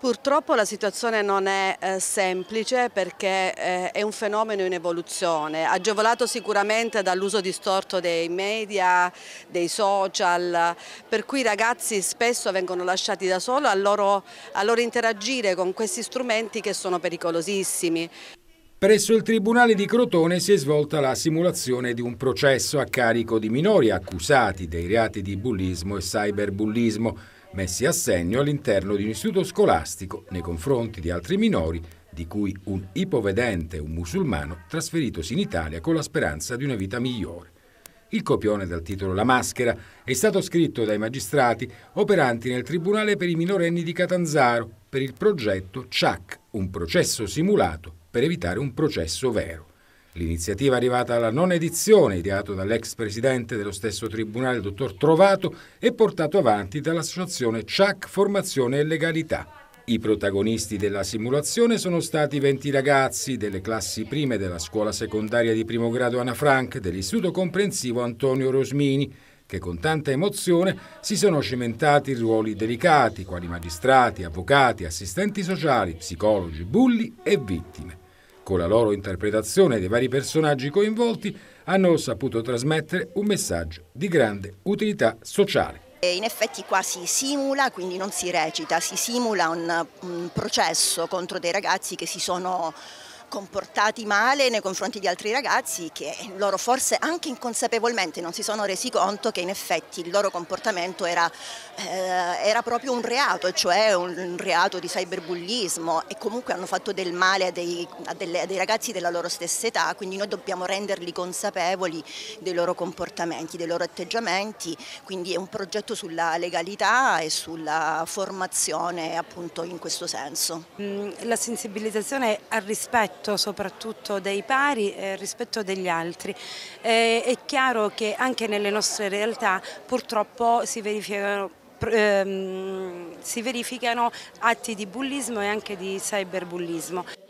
Purtroppo la situazione non è eh, semplice perché eh, è un fenomeno in evoluzione, agevolato sicuramente dall'uso distorto dei media, dei social, per cui i ragazzi spesso vengono lasciati da solo a loro, a loro interagire con questi strumenti che sono pericolosissimi. Presso il Tribunale di Crotone si è svolta la simulazione di un processo a carico di minori accusati dei reati di bullismo e cyberbullismo messi a segno all'interno di un istituto scolastico nei confronti di altri minori, di cui un ipovedente, un musulmano, trasferitosi in Italia con la speranza di una vita migliore. Il copione dal titolo La maschera è stato scritto dai magistrati operanti nel Tribunale per i minorenni di Catanzaro per il progetto CHAC, un processo simulato per evitare un processo vero. L'iniziativa è arrivata alla non edizione, ideato dall'ex presidente dello stesso tribunale, il dottor Trovato, e portato avanti dall'associazione CIAC Formazione e Legalità. I protagonisti della simulazione sono stati 20 ragazzi delle classi prime della scuola secondaria di primo grado Anna Frank dell'istituto comprensivo Antonio Rosmini, che con tanta emozione si sono cimentati in ruoli delicati quali magistrati, avvocati, assistenti sociali, psicologi, bulli e vittime con la loro interpretazione dei vari personaggi coinvolti, hanno saputo trasmettere un messaggio di grande utilità sociale. Eh, in effetti qua si simula, quindi non si recita, si simula un, un processo contro dei ragazzi che si sono comportati male nei confronti di altri ragazzi che loro forse anche inconsapevolmente non si sono resi conto che in effetti il loro comportamento era, eh, era proprio un reato, cioè un reato di cyberbullismo e comunque hanno fatto del male a dei, a delle, a dei ragazzi della loro stessa età, quindi noi dobbiamo renderli consapevoli dei loro comportamenti, dei loro atteggiamenti, quindi è un progetto sulla legalità e sulla formazione appunto in questo senso. Mm, la sensibilizzazione al rispetto rispetto soprattutto dei pari, eh, rispetto degli altri. Eh, è chiaro che anche nelle nostre realtà purtroppo si verificano ehm, si verificano atti di bullismo e anche di cyberbullismo.